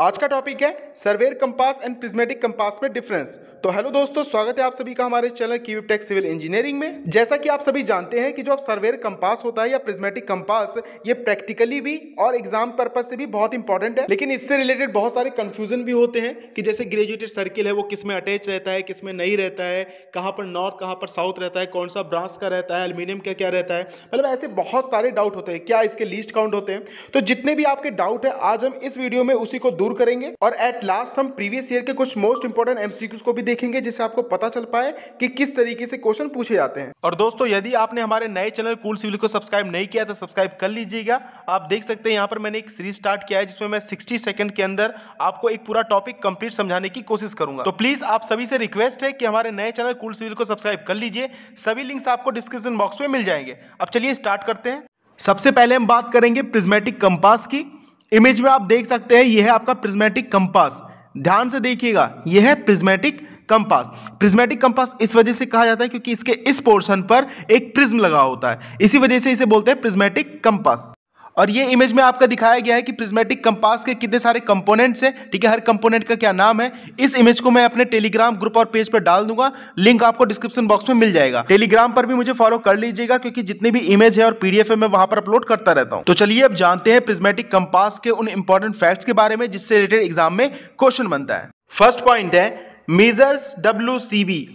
आज का टॉपिक है surveyor compass and prismatic compass में डिफरेंस तो हेलो दोस्तों स्वागत है आप सभी का हमारे चैनल कीवीटेक सिविल इंजीनियरिंग में जैसा कि आप सभी जानते हैं कि जो आप सर्वेयर कंपास होता है या प्रिज्मेटिक कंपास ये प्रैक्टिकली भी और एग्जाम पर्पज से भी बहुत इंपॉर्टेंट है लेकिन इससे रिलेटेड बहुत सारे कंफ्यूजन भी होते हैं कि जैसे ग्रेजुएटेड सर्किल है वो किस में अटैच रहता है किस में नहीं रहता है कहाँ पर नॉर्थ कहाँ पर साउथ रहता है कौन सा ब्रांच का रहता है एल्यूमिनियम का क्या रहता है मतलब ऐसे बहुत सारे डाउट होते हैं क्या इसके लीस्ट काउंट होते हैं तो जितने भी आपके डाउट है आज हम इस वीडियो में उसी को दूर करेंगे और एट लास्ट हम प्रीवियस ईयर के कुछ मोस्ट इंपोर्टेंट एमसीक्यूज को भी देखेंगे जिससे आपको पता चल पाए कि किस तरीके से क्वेश्चन पूछे जाते हैं और दोस्तों यदि आपने हमारे नए चैनल कूल सिविल को सब्सक्राइब नहीं किया तो सब्सक्राइब कर लीजिएगा आप देख सकते हैं यहाँ पर मैंने एक सीरीज स्टार्ट किया है जिसमें मैं सिक्सटी सेकंड के अंदर आपको एक पूरा टॉपिक कंप्लीट समझाने की कोशिश करूंगा तो प्लीज आप सभी से रिक्वेस्ट है कि हमारे नए चैनल कूल सिविल को सब्सक्राइब कर लीजिए सभी लिंक्स आपको डिस्क्रिप्शन बॉक्स में मिल जाएंगे अब चलिए स्टार्ट करते हैं सबसे पहले हम बात करेंगे प्रिज्मेटिक कंपास की इमेज में आप देख सकते हैं यह है आपका प्रिज्मेटिक कंपास ध्यान से देखिएगा यह है प्रिज्मेटिक कंपास प्रिज्मेटिक कंपास इस वजह से कहा जाता है क्योंकि इसके इस पोर्शन पर एक प्रिज्म लगा होता है इसी वजह से इसे बोलते हैं प्रिज्मेटिक कंपास और ये इमेज में आपका दिखाया गया है कि प्रिज्मेटिक कंपास के कितने सारे कंपोनेंट्स हैं ठीक है हर कंपोनेंट का क्या नाम है इस इमेज को मैं अपने टेलीग्राम ग्रुप और पेज पर डाल दूंगा लिंक आपको डिस्क्रिप्शन बॉक्स में मिल जाएगा टेलीग्राम पर भी मुझे फॉलो कर लीजिएगा क्योंकि जितनी भी इमेज है और पीडीएफ है मैं वहां पर अपलोड करता रहता हूँ तो चलिए अब जानते हैं प्रिज्मेटिक कंपास के उन इंपॉर्टेंट फैक्ट्स के बारे में जिससे रिलेटेड एग्जाम में क्वेश्चन बनता है फर्स्ट पॉइंट है मेजर्स डब्ल्यू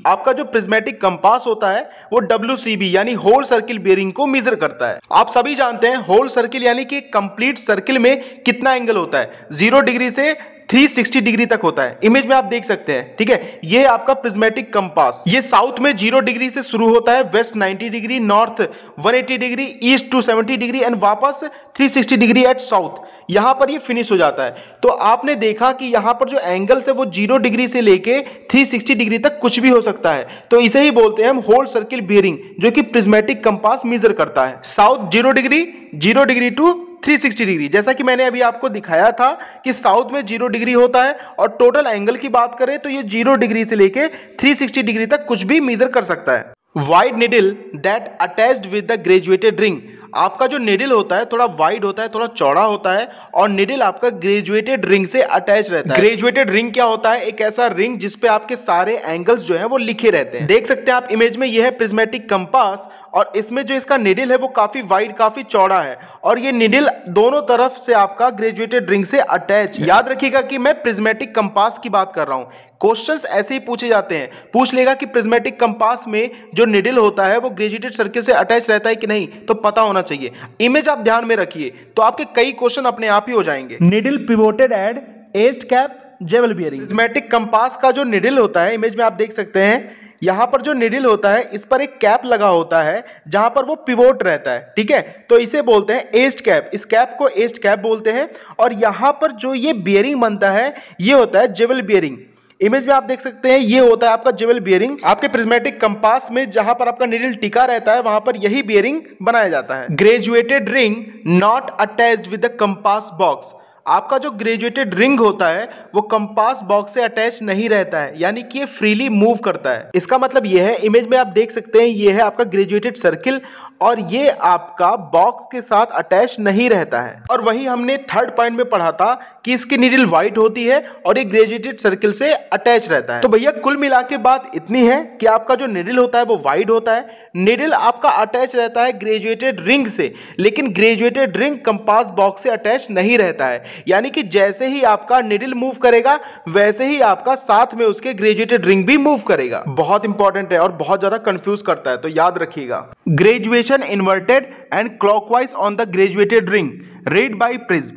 आपका जो प्रिज्मेटिक कंपास होता है वो डब्ल्यू यानी होल सर्किल बेरिंग को मेजर करता है आप सभी जानते हैं होल सर्किल यानी कि कंप्लीट सर्किल में कितना एंगल होता है जीरो डिग्री से 360 डिग्री तक होता है इमेज में आप देख सकते हैं ठीक है ये आपका प्रिज्मेटिक कंपास ये साउथ में जीरो डिग्री से शुरू होता है west 90 degree north 180 degree east two degree and वापस 360 डिग्री एट साउथ यहां पर ये फिनिश हो जाता है तो आपने देखा कि यहां पर जो एंगल्स है वो जीरो डिग्री से लेके 360 डिग्री तक कुछ भी हो सकता है तो इसे ही बोलते हैं हम होल सर्किल बियरिंग जो कि प्रिज्मेटिक कंपास मेजर करता है south zero degree zero degree to 360 degree जैसा कि मैंने अभी आपको दिखाया था कि साउथ में जीरो डिग्री होता है और टोटल एंगल की बात करें तो ये जीरो डिग्री से लेके 360 डिग्री तक कुछ भी मेजर कर सकता है wide needle that attached with the graduated ring आपका जो निडिल होता है थोड़ा वाइड होता है थोड़ा चौड़ा होता है और निडिल आपका ग्रेजुएटेड रिंग से अटैच रहता है ग्रेजुएटेड रिंग क्या होता है एक ऐसा रिंग जिसपे आपके सारे एंगल्स जो है वो लिखे रहते हैं देख सकते हैं आप इमेज में यह है प्रिजमेटिक कंपास और इसमें जो इसका निडिल है वो काफी वाइड काफी चौड़ा है और ये निडिल दोनों तरफ से आपका ग्रेजुएटेड रिंग से अटैच है याद रखिएगा कि मैं प्रिज्मेटिक कंपास की बात कर रहा हूं क्वेश्चंस ऐसे ही पूछे जाते हैं पूछ लेगा कि प्रिज्मेटिक कंपास में जो निडिल होता है वो ग्रेजुएटेड सर्किल से अटैच रहता है कि नहीं तो पता होना चाहिए इमेज आप ध्यान में रखिए तो आपके कई क्वेश्चन अपने आप ही हो जाएंगे निडिल पिवोटेड एड एस्ट cap jewel bearing prismatic compass का जो निडिल होता है इमेज में आप देख सकते हैं यहाँ पर जो निडिल होता है इस पर एक कैप लगा होता है जहां पर वो पिवोट रहता है ठीक है तो इसे बोलते हैं एस्ट कैप इस कैप को एस्ट कैप बोलते हैं और यहाँ पर जो ये बियरिंग बनता है ये होता है जेवल बियरिंग इमेज में आप देख सकते हैं ये होता है आपका ज्वेल बियरिंग आपके प्रिजमेटिक कंपास में जहां पर आपका निडिल टिका रहता है वहां पर यही बियरिंग बनाया जाता है graduated ring not attach with compass box आपका जो ग्रेजुएटेड रिंग होता है वो कंपास बॉक्स से अटैच नहीं रहता है यानी कि ये फ्रीली मूव करता है इसका मतलब ये है इमेज में आप देख सकते हैं ये है आपका ग्रेजुएटेड सर्किल और ये आपका बॉक्स के साथ अटैच नहीं रहता है और वही हमने थर्ड पॉइंट में पढ़ा था कि इसकी नीडल व्हाइट होती है और ये ग्रेजुएटेड सर्किल से अटैच रहता है तो भैया कुल मिला के बात इतनी है कि आपका जो नीडल होता है वो वाइड होता है नीडल आपका अटैच रहता है ग्रेजुएटेड रिंग से लेकिन ग्रेजुएटेड रिंग कंपास बॉक्स से अटैच नहीं रहता है यानी कि जैसे ही आपका नीडल मूव करेगा वैसे ही आपका साथ में उसके ग्रेजुएटेड रिंग भी मूव करेगा बहुत इंपॉर्टेंट है और बहुत ज्यादा कंफ्यूज करता है तो याद रखिएगा graduation rotation inverted and clockwise on the graduated ring read by prism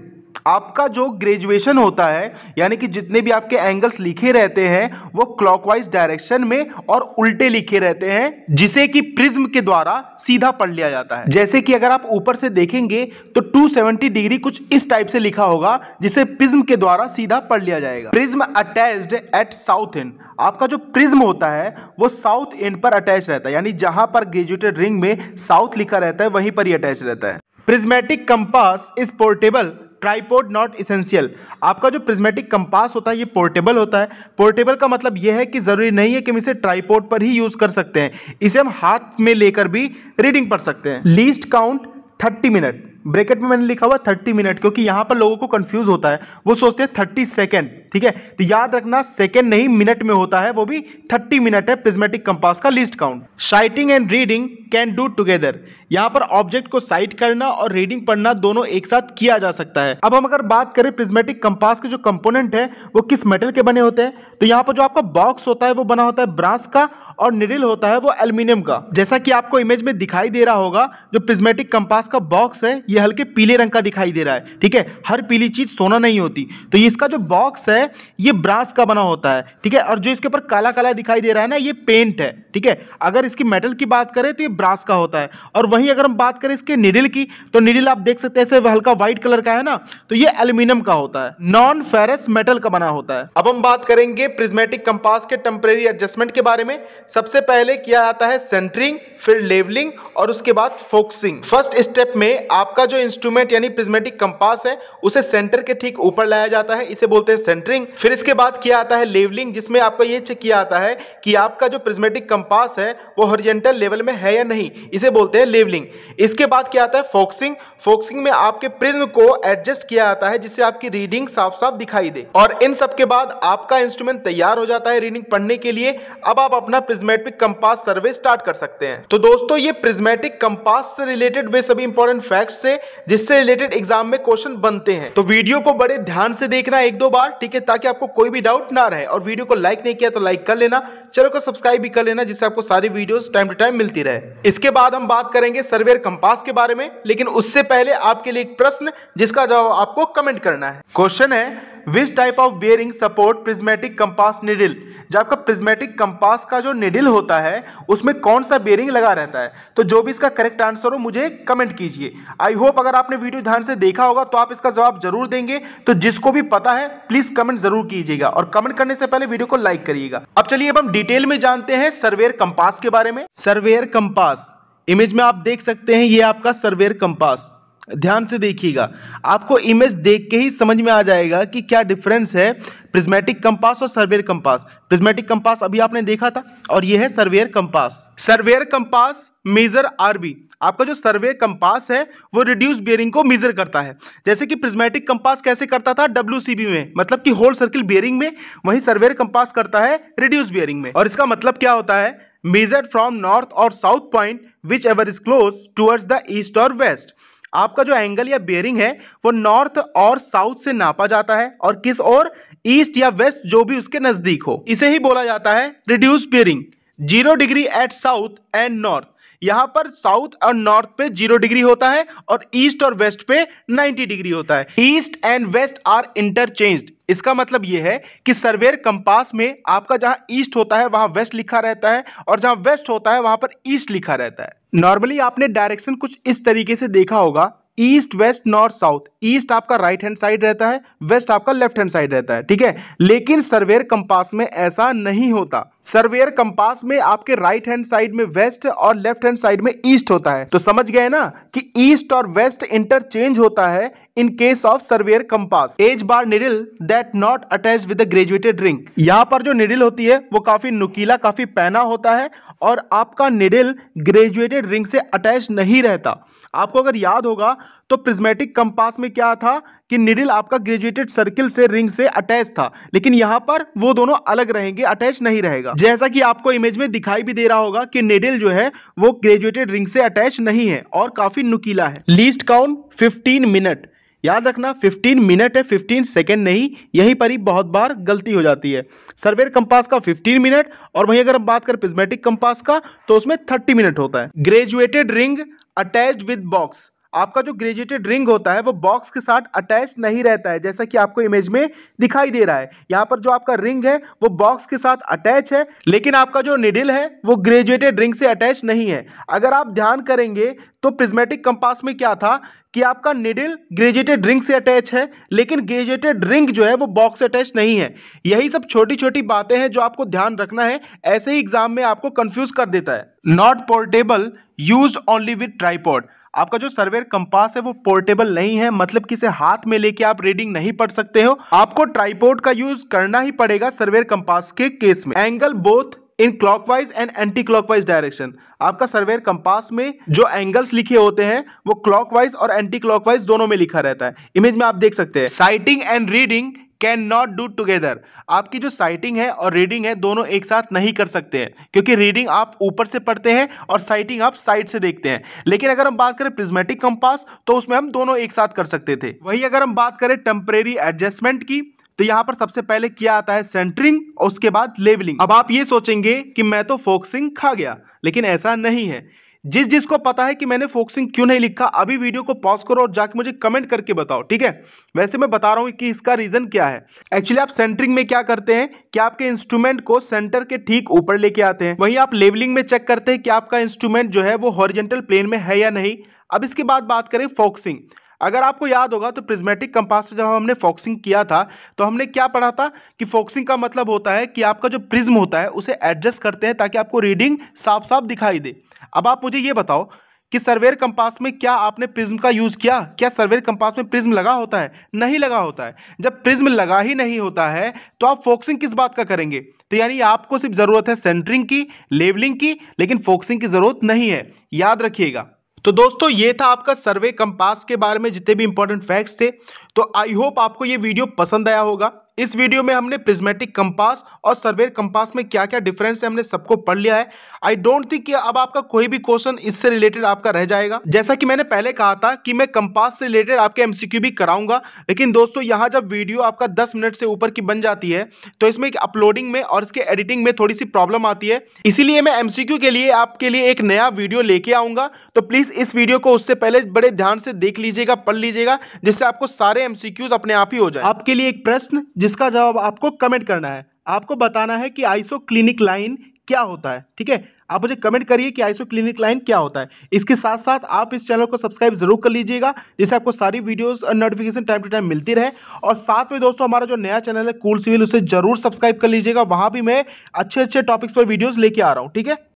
आपका जो ग्रेजुएशन होता है यानी कि जितने भी आपके एंगल्स लिखे रहते हैं वो क्लॉकवाइज डायरेक्शन में और उल्टे लिखे रहते हैं जिसे कि प्रिज्म के द्वारा सीधा पढ़ लिया जाता है जैसे कि अगर आप ऊपर से देखेंगे तो 270 डिग्री कुछ इस टाइप से लिखा होगा जिसे प्रिज्म के द्वारा सीधा पढ़ लिया जाएगा prism attached at south and आपका जो प्रिज्म होता है वो साउथ एंड पर अटैच रहता है यानी जहां पर ग्रेजुएटेड रिंग में साउथ लिखा रहता है वहीं पर ही अटैच रहता है prismatic compass is portable tripod not essential आपका जो प्रिज्मेटिक कंपास होता है ये पोर्टेबल होता है पोर्टेबल का मतलब ये है कि ज़रूरी नहीं है कि हम इसे ट्राईपोड पर ही यूज़ कर सकते हैं इसे हम हाथ में लेकर भी रीडिंग पढ़ सकते हैं least count thirty minute bracket में मैंने लिखा हुआ थर्टी मिनट क्योंकि यहां पर लोगों को कंफ्यूज होता है वो सोचते हैं थर्टी सेकेंड ठीक है तो याद रखना सेकेंड नहीं मिनट में होता है वो भी थर्टी मिनट है प्रिज्मेटिक कंपास का least count sighting and reading can do together यहाँ पर ऑब्जेक्ट को साइट करना और रीडिंग पढ़ना दोनों एक साथ किया जा सकता है अब हम अगर बात करें प्रिज्मेटिक कंपास के जो कंपोनेंट है वो किस मेटल के बने होते हैं तो यहाँ पर जो आपका बॉक्स होता है वो बना होता है ब्रास का और निडिल होता है वो एल्यूमिनियम का जैसा कि आपको इमेज में दिखाई दे रहा होगा जो प्रिज्मेटिक कंपास का बॉक्स है ये हल्के पीले रंग का दिखाई दे रहा है ठीक है हर पीली चीज सोना नहीं होती तो इसका जो बॉक्स है ये ब्रास का बना होता है ठीक है और जो इसके ऊपर काला काला दिखाई दे रहा है ना ये पेंट है ठीक है अगर इसकी मेटल की बात करें तो ये ब्रास का होता है और वही वहीं अगर हम बात करें इसके निडिल की तो निडिल आप देख सकते हैं हल्का व्हाइट कलर का है ना तो ये एल्यूमिनियम का होता है नॉन फेरस मेटल का बना होता है अब हम बात करेंगे प्रिज्मेटिक कंपास के टेम्परेरी एडजस्टमेंट के बारे में सबसे पहले किया जाता है सेंटरिंग फिर लेवलिंग और उसके बाद फोकसिंग फर्स्ट स्टेप में आपका जो इंस्ट्रूमेंट यानी प्रिज्मेटिक कंपास है उसे सेंटर के ठीक ऊपर लाया जाता है इसे बोलते हैं सेंटरिंग फिर इसके बाद किया जाता है लेवलिंग जिसमें आपका ये चेक किया जाता है कि आपका जो प्रिज्मेटिक कंपास है वो हॉरिजॉन्टल लेवल में है या नहीं इसे बोलते हैं लेवलिंग स्क्रिबलिंग इसके बाद क्या आता है फोक्सिंग फोक्सिंग में आपके प्रिज्म को एडजस्ट किया जाता है जिससे आपकी रीडिंग साफ साफ दिखाई दे और इन सब के बाद आपका इंस्ट्रूमेंट तैयार हो जाता है रीडिंग पढ़ने के लिए अब आप अपना प्रिज्मेटिक कंपास सर्वे स्टार्ट कर सकते हैं तो दोस्तों ये प्रिज्मेटिक कंपास से रिलेटेड वे सभी इंपॉर्टेंट फैक्ट है जिससे रिलेटेड एग्जाम में क्वेश्चन बनते हैं तो वीडियो को बड़े ध्यान से देखना एक दो बार ठीक है ताकि आपको कोई भी डाउट ना रहे और वीडियो को लाइक नहीं किया तो लाइक कर लेना चैनल को सब्सक्राइब भी कर लेना जिससे आपको सारी वीडियोस टाइम टू टाइम मिलती रहे इसके बाद हम बात करेंगे सर्वेयर कंपास के बारे में लेकिन उससे पहले आपके लिए एक प्रश्न जिसका जवाब आपको कमेंट करना है क्वेश्चन है which type of bearing support prismatic compass needle जो आपका प्रिज्मेटिक कंपास का जो निडिल होता है उसमें कौन सा बियरिंग लगा रहता है तो जो भी इसका करेक्ट आंसर हो मुझे कमेंट कीजिए आई होप अगर आपने वीडियो ध्यान से देखा होगा तो आप इसका जवाब जरूर देंगे तो जिसको भी पता है प्लीज कमेंट जरूर कीजिएगा और कमेंट करने से पहले वीडियो को लाइक करिएगा अब चलिए अब हम डिटेल में जानते हैं सर्वेयर कंपास के बारे में सर्वेयर कंपास इमेज में आप देख सकते हैं ये आपका सर्वेयर कंपास ध्यान से देखिएगा आपको इमेज देख के ही समझ में आ जाएगा कि क्या डिफरेंस है प्रिज्मेटिक कंपास और सर्वेयर कंपास प्रिज्मेटिक कंपास अभी आपने देखा था और यह है surveyor compass surveyor compass measure R B जो सर्वे कंपास है वो रिड्यूस बियरिंग को मेजर करता है जैसे कि प्रिज्मेटिक कंपास कैसे करता था डब्ल्यू में मतलब कि होल सर्किल बियरिंग में वही सर्वेयर कंपास करता है रिड्यूस बियरिंग में और इसका मतलब क्या होता है मेजर फ्रॉम नॉर्थ और south point whichever is close towards the east और वेस्ट आपका जो एंगल या बेयरिंग है वो नॉर्थ और साउथ से नापा जाता है और किस और ईस्ट या वेस्ट जो भी उसके नजदीक हो इसे ही बोला जाता है reduce bearing zero degree at south and north यहां पर साउथ और नॉर्थ पे जीरो डिग्री होता है और ईस्ट और वेस्ट पे नाइनटी डिग्री होता है east and west are interchange इसका मतलब यह है कि सर्वेर कंपास में आपका जहां ईस्ट होता है वहां वेस्ट लिखा रहता है और जहां वेस्ट होता है वहां पर ईस्ट लिखा रहता है नॉर्मली आपने डायरेक्शन कुछ इस तरीके से देखा होगा east west north south east आपका राइट हैंड साइड रहता है वेस्ट आपका लेफ्ट हैंड साइड रहता है ठीक है लेकिन सर्वेयर कंपास में ऐसा नहीं होता सर्वेयर कंपास में आपके राइट हैंड साइड में वेस्ट और लेफ्ट हैंड साइड में ईस्ट होता है तो समझ गए ना कि ईस्ट और वेस्ट इंटरचेंज होता है in case of surveyor compass as bar needle that not attach with graduated ring यहाँ पर जो निडिल होती है वो काफी नुकीला काफी पहना होता है और आपका निडिल ग्रेजुएटेड रिंग से अटैच नहीं रहता आपको अगर याद होगा तो प्रिज्मेटिक कंपास में क्या था कि निडिल आपका ग्रेजुएटेड सर्किल से रिंग से अटैच था लेकिन यहाँ पर वो दोनों अलग रहेंगे अटैच नहीं रहेगा जैसा कि आपको इमेज में दिखाई भी दे रहा होगा कि निडिल जो है वो ग्रेजुएटेड रिंग से अटैच नहीं है और काफी नुकीला है लीस्ट काउंट फिफ्टीन मिनट याद रखना 15 मिनट है 15 सेकेंड नहीं यहीं पर ही बहुत बार गलती हो जाती है सर्वेर कंपास का 15 मिनट और वहीं अगर हम बात करें पिजमेटिक कंपास का तो उसमें 30 मिनट होता है graduated ring attach with box आपका जो ग्रेजुएटेड रिंग होता है वो बॉक्स के साथ अटैच नहीं रहता है जैसा कि आपको इमेज में दिखाई दे रहा है यहाँ पर जो आपका रिंग है वो बॉक्स के साथ अटैच है लेकिन आपका जो निडिल है वो ग्रेजुएटेड रिंग से अटैच नहीं है अगर आप ध्यान करेंगे तो प्रिज्मेटिक कंपास में क्या था कि आपका निडिल ग्रेजुएटेड रिंग से अटैच है लेकिन ग्रेजुएटेड रिंग जो है वो बॉक्स से अटैच नहीं है यही सब छोटी छोटी बातें हैं जो आपको ध्यान रखना है ऐसे ही एग्जाम में आपको कंफ्यूज कर देता है not portable use only with tripod आपका जो सर्वेयर कंपास है वो पोर्टेबल नहीं है मतलब किसे हाथ में लेके आप रीडिंग नहीं पढ़ सकते हो आपको ट्राईपोर्ट का यूज करना ही पड़ेगा सर्वेयर कंपास के केस में angle both in clockwise and anti clockwise direction आपका सर्वेयर कंपास में जो एंगल्स लिखे होते हैं वो क्लॉकवाइज और एंटी क्लॉकवाइज दोनों में लिखा रहता है इमेज में आप देख सकते हैं sighting and reading can not do together आपकी जो साइटिंग है और रीडिंग है दोनों एक साथ नहीं कर सकते हैं क्योंकि रीडिंग आप ऊपर से पढ़ते हैं और साइटिंग आप साइड से देखते हैं लेकिन अगर हम बात करें प्रिज्मेटिक कंपास तो उसमें हम दोनों एक साथ कर सकते थे वही अगर हम बात करें टेम्परेरी एडजस्टमेंट की तो यहाँ पर सबसे पहले किया आता है सेंटरिंग और उसके बाद लेवलिंग अब आप ये सोचेंगे कि मैं तो फोक्सिंग खा गया लेकिन ऐसा नहीं है जिस जिसको पता है कि मैंने फोक्सिंग क्यों नहीं लिखा अभी वीडियो को पॉज करो और जाके मुझे कमेंट करके बताओ ठीक है वैसे मैं बता रहा हूँ कि इसका रीज़न क्या है एक्चुअली आप सेंटरिंग में क्या करते हैं कि आपके इंस्ट्रूमेंट को सेंटर के ठीक ऊपर लेके आते हैं वहीं आप लेवलिंग में चेक करते हैं कि आपका इंस्ट्रूमेंट जो है वो हॉरिजेंटल प्लेन में है या नहीं अब इसके बाद बात करें फोक्सिंग अगर आपको याद होगा तो प्रिज्मेटिक कंपास से जब हमने फोक्सिंग किया था तो हमने क्या पढ़ा था कि फोक्सिंग का मतलब होता है कि आपका जो प्रिज्म होता है उसे एडजस्ट करते हैं ताकि आपको रीडिंग साफ साफ दिखाई दे अब आप मुझे ये बताओ कि सर्वेयर कंपास में क्या आपने प्रिज्म का यूज़ किया क्या सर्वेयर कंपास में प्रिज्म लगा होता है नहीं लगा होता है जब प्रिज्म लगा ही नहीं होता है तो आप फोकसिंग किस बात का करेंगे तो यानी आपको सिर्फ ज़रूरत है सेंटरिंग की लेवलिंग की लेकिन फोकसिंग की ज़रूरत नहीं है याद रखिएगा तो दोस्तों ये था आपका सर्वे कंपास के बारे में जितने भी इंपॉर्टेंट फैक्ट्स थे तो आई होप आपको ये वीडियो पसंद आया होगा इस वीडियो में हमने प्रिज्मेटिक कंपास और सर्वेर कंपास में क्या क्या डिफरेंस है हमने सबको पढ़ लिया है आई डोंट थिंक कि अब आपका कोई भी क्वेश्चन इससे रिलेटेड आपका रह जाएगा जैसा कि मैंने पहले कहा था कि मैं कंपास से रिलेटेड आपके एमसीक्यू भी कराऊंगा लेकिन दोस्तों यहाँ जब वीडियो आपका दस मिनट से ऊपर की बन जाती है तो इसमें अपलोडिंग में और इसके एडिटिंग में थोड़ी सी प्रॉब्लम आती है इसीलिए मैं एमसीक्यू के लिए आपके लिए एक नया वीडियो लेके आऊंगा तो प्लीज इस वीडियो को उससे पहले बड़े ध्यान से देख लीजिएगा पढ़ लीजिएगा जिससे आपको सारे एमसीक्यूज अपने आप ही हो जाए आपके लिए एक प्रश्न जिस जिसका जवाब आपको कमेंट करना है आपको बताना है कि आइसो क्लिनिक लाइन क्या होता है ठीक है आप मुझे कमेंट करिए कि आइसो क्लिनिक लाइन क्या होता है इसके साथ साथ आप इस चैनल को सब्सक्राइब जरूर कर लीजिएगा जिससे आपको सारी videos notification time to time मिलती रहे और साथ में दोस्तों हमारा जो नया चैनल है कूल सिविल उसे जरूर सब्सक्राइब कर लीजिएगा वहां भी मैं अच्छे अच्छे टॉपिक्स पर वीडियोज़ लेके आ रहा हूँ ठीक है